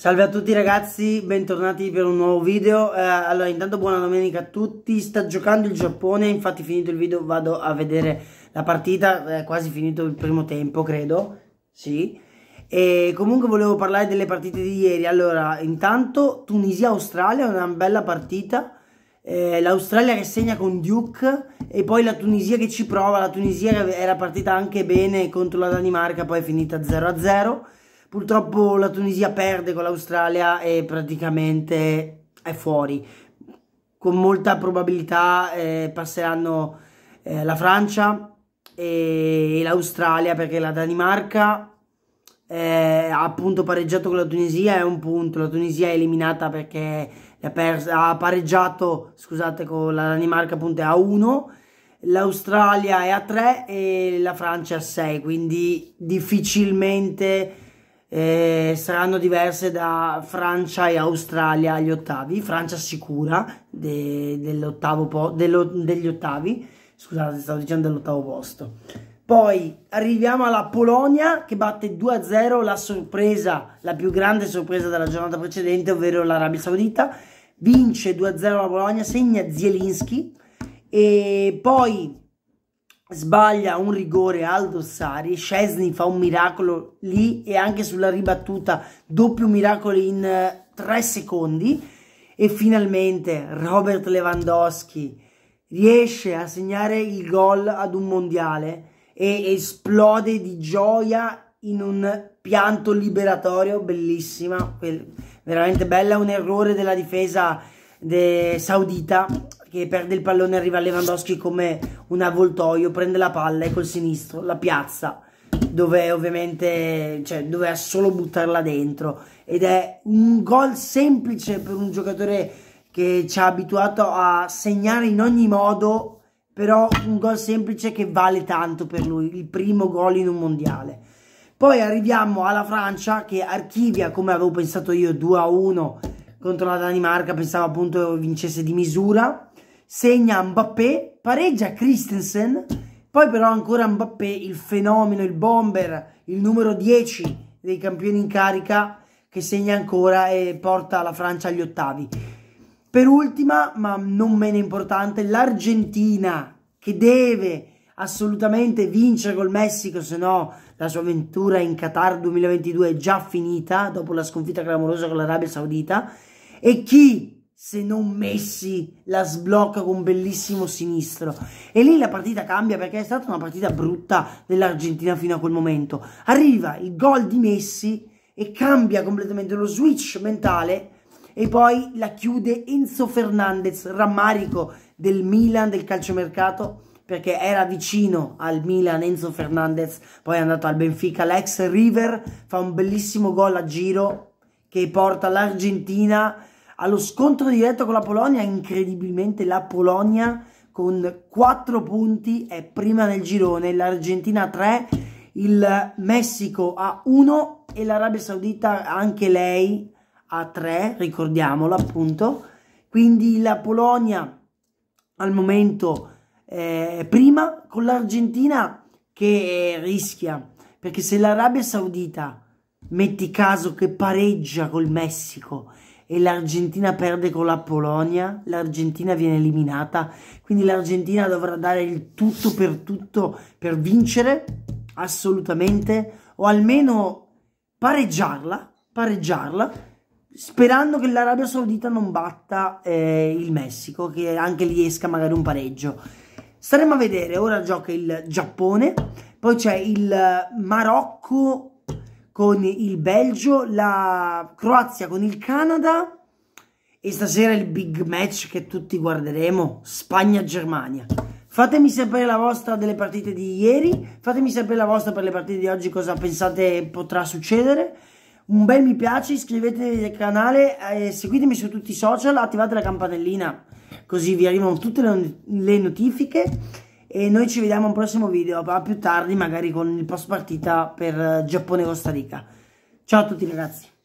Salve a tutti ragazzi, bentornati per un nuovo video eh, Allora intanto buona domenica a tutti Sta giocando il Giappone, infatti finito il video vado a vedere la partita È eh, quasi finito il primo tempo credo Sì E comunque volevo parlare delle partite di ieri Allora intanto Tunisia-Australia, una bella partita eh, L'Australia che segna con Duke E poi la Tunisia che ci prova La Tunisia era partita anche bene contro la Danimarca Poi è finita 0-0 Purtroppo la Tunisia perde con l'Australia e praticamente è fuori. Con molta probabilità eh, passeranno eh, la Francia e l'Australia perché la Danimarca eh, ha appunto pareggiato con la Tunisia è un punto. La Tunisia è eliminata perché ha pareggiato scusate, con la Danimarca appunto è a 1 l'Australia è a 3 e la Francia è a 6, quindi difficilmente eh, saranno diverse da Francia e Australia agli ottavi, Francia sicura de, dell'ottavo dello, degli ottavi, scusate stavo dicendo dell'ottavo posto. Poi arriviamo alla Polonia che batte 2-0 la sorpresa, la più grande sorpresa della giornata precedente, ovvero l'Arabia Saudita. Vince 2-0 la Polonia, segna Zielinski e poi sbaglia un rigore Aldo Sari, Scesni fa un miracolo lì e anche sulla ribattuta doppio miracolo in 3 eh, secondi e finalmente Robert Lewandowski riesce a segnare il gol ad un mondiale e esplode di gioia in un pianto liberatorio bellissima, veramente bella, un errore della difesa de saudita che perde il pallone arriva Lewandowski come un avvoltoio, prende la palla e col sinistro la piazza dove ovviamente cioè, doveva solo buttarla dentro ed è un gol semplice per un giocatore che ci ha abituato a segnare in ogni modo però un gol semplice che vale tanto per lui il primo gol in un mondiale poi arriviamo alla Francia che archivia come avevo pensato io 2 a 1 contro la Danimarca pensavo appunto vincesse di misura segna Mbappé, pareggia Christensen, poi però ancora Mbappé, il fenomeno, il bomber, il numero 10 dei campioni in carica che segna ancora e porta la Francia agli ottavi. Per ultima, ma non meno importante, l'Argentina che deve assolutamente vincere col Messico, se no la sua avventura in Qatar 2022 è già finita dopo la sconfitta clamorosa con l'Arabia Saudita. E chi se non Messi la sblocca con un bellissimo sinistro. E lì la partita cambia perché è stata una partita brutta dell'Argentina fino a quel momento. Arriva il gol di Messi e cambia completamente lo switch mentale e poi la chiude Enzo Fernandez, rammarico del Milan del calciomercato perché era vicino al Milan Enzo Fernandez, poi è andato al Benfica, l'ex River fa un bellissimo gol a giro che porta l'Argentina allo scontro diretto con la Polonia, incredibilmente la Polonia con 4 punti è prima nel girone, l'Argentina 3, il Messico a 1 e l'Arabia Saudita anche lei a 3, ricordiamolo appunto. Quindi la Polonia al momento eh, è prima con l'Argentina che eh, rischia, perché se l'Arabia Saudita, metti caso che pareggia col Messico e l'Argentina perde con la Polonia, l'Argentina viene eliminata, quindi l'Argentina dovrà dare il tutto per tutto per vincere, assolutamente, o almeno pareggiarla, pareggiarla, sperando che l'Arabia Saudita non batta eh, il Messico, che anche lì esca magari un pareggio. Staremo a vedere, ora gioca il Giappone, poi c'è il Marocco con il Belgio, la Croazia con il Canada e stasera il big match che tutti guarderemo, Spagna-Germania. Fatemi sapere la vostra delle partite di ieri, fatemi sapere la vostra per le partite di oggi cosa pensate potrà succedere. Un bel mi piace, iscrivetevi al canale, eh, seguitemi su tutti i social, attivate la campanellina così vi arrivano tutte le notifiche e noi ci vediamo a un prossimo video, ma più tardi magari con il post partita per eh, Giappone-Costa Rica. Ciao a tutti ragazzi!